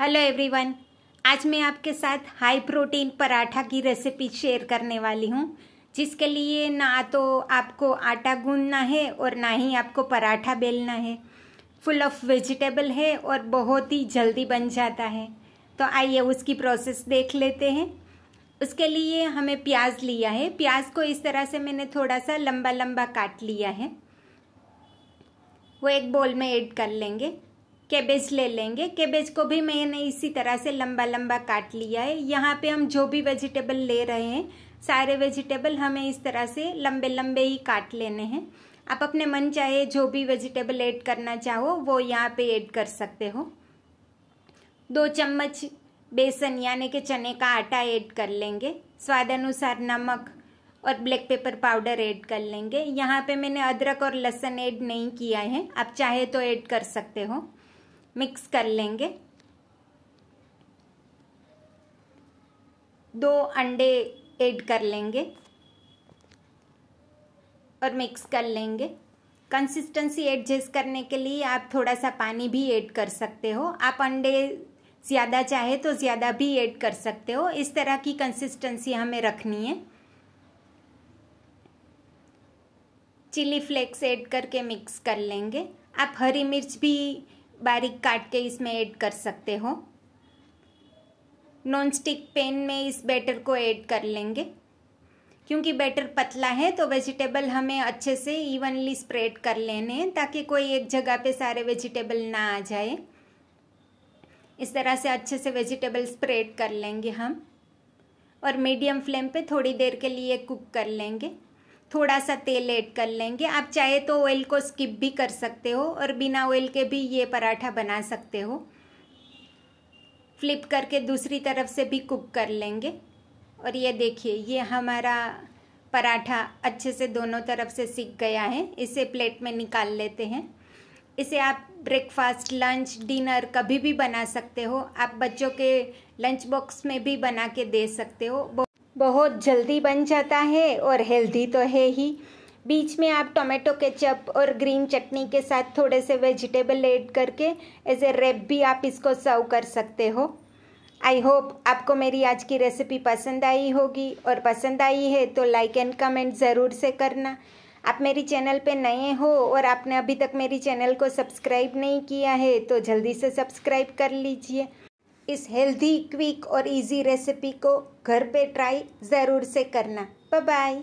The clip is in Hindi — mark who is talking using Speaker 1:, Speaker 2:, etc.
Speaker 1: हेलो एवरीवन आज मैं आपके साथ हाई प्रोटीन पराठा की रेसिपी शेयर करने वाली हूँ जिसके लिए ना तो आपको आटा गूंदना है और ना ही आपको पराठा बेलना है फुल ऑफ वेजिटेबल है और बहुत ही जल्दी बन जाता है तो आइए उसकी प्रोसेस देख लेते हैं उसके लिए हमें प्याज लिया है प्याज को इस तरह से मैंने थोड़ा सा लंबा लंबा काट लिया है वो एक बोल में ऐड कर लेंगे केबेज ले लेंगे केबेज को भी मैंने इसी तरह से लंबा लंबा काट लिया है यहाँ पे हम जो भी वेजिटेबल ले रहे हैं सारे वेजिटेबल हमें इस तरह से लंबे लंबे ही काट लेने हैं आप अपने मन चाहे जो भी वेजिटेबल ऐड करना चाहो वो यहाँ पे ऐड कर सकते हो दो चम्मच बेसन यानी कि चने का आटा ऐड कर लेंगे स्वाद अनुसार नमक और ब्लैक पेपर पाउडर ऐड कर लेंगे यहाँ पे मैंने अदरक और लहसुन ऐड नहीं किया है आप चाहे तो ऐड कर सकते हो मिक्स कर लेंगे दो अंडे ऐड कर लेंगे और मिक्स कर लेंगे कंसिस्टेंसी एडजस्ट करने के लिए आप थोड़ा सा पानी भी ऐड कर सकते हो आप अंडे ज़्यादा चाहे तो ज़्यादा भी ऐड कर सकते हो इस तरह की कंसिस्टेंसी हमें रखनी है चिली फ्लेक्स ऐड करके मिक्स कर लेंगे आप हरी मिर्च भी बारीक काट के इसमें ऐड कर सकते हो नॉन स्टिक पैन में इस बैटर को ऐड कर लेंगे क्योंकि बैटर पतला है तो वेजिटेबल हमें अच्छे से इवनली स्प्रेड कर लेने हैं ताकि कोई एक जगह पे सारे वेजिटेबल ना आ जाए इस तरह से अच्छे से वेजिटेबल स्प्रेड कर लेंगे हम और मीडियम फ्लेम पे थोड़ी देर के लिए कुक कर लेंगे थोड़ा सा तेल ऐड कर लेंगे आप चाहे तो ऑयल को स्किप भी कर सकते हो और बिना ऑयल के भी ये पराठा बना सकते हो फ्लिप करके दूसरी तरफ से भी कुक कर लेंगे और ये देखिए ये हमारा पराठा अच्छे से दोनों तरफ से सीख गया है इसे प्लेट में निकाल लेते हैं इसे आप ब्रेकफास्ट लंच डिनर कभी भी बना सकते हो आप बच्चों के लंच बॉक्स में भी बना के दे सकते हो बहुत जल्दी बन जाता है और हेल्दी तो है ही बीच में आप टोमेटो केचप और ग्रीन चटनी के साथ थोड़े से वेजिटेबल ऐड करके एज ए रेप भी आप इसको सर्व कर सकते हो आई होप आपको मेरी आज की रेसिपी पसंद आई होगी और पसंद आई है तो लाइक एंड कमेंट ज़रूर से करना आप मेरी चैनल पे नए हो और आपने अभी तक मेरी चैनल को सब्सक्राइब नहीं किया है तो जल्दी से सब्सक्राइब कर लीजिए इस हेल्दी क्विक और इजी रेसिपी को घर पे ट्राई ज़रूर से करना बाय बाय